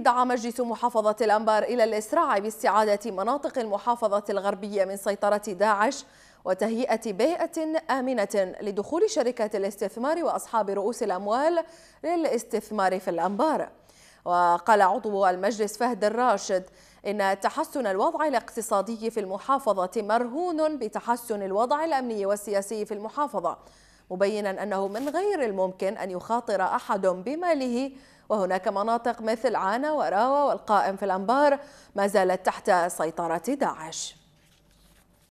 دعا مجلس محافظة الأنبار إلى الإسراع باستعادة مناطق المحافظة الغربية من سيطرة داعش وتهيئة بيئة آمنة لدخول شركات الاستثمار وأصحاب رؤوس الأموال للاستثمار في الأنبار وقال عضو المجلس فهد الراشد إن تحسن الوضع الاقتصادي في المحافظة مرهون بتحسن الوضع الأمني والسياسي في المحافظة مبينا أنه من غير الممكن أن يخاطر أحد بماله وهناك مناطق مثل عانا وراوا والقائم في الأنبار ما زالت تحت سيطرة داعش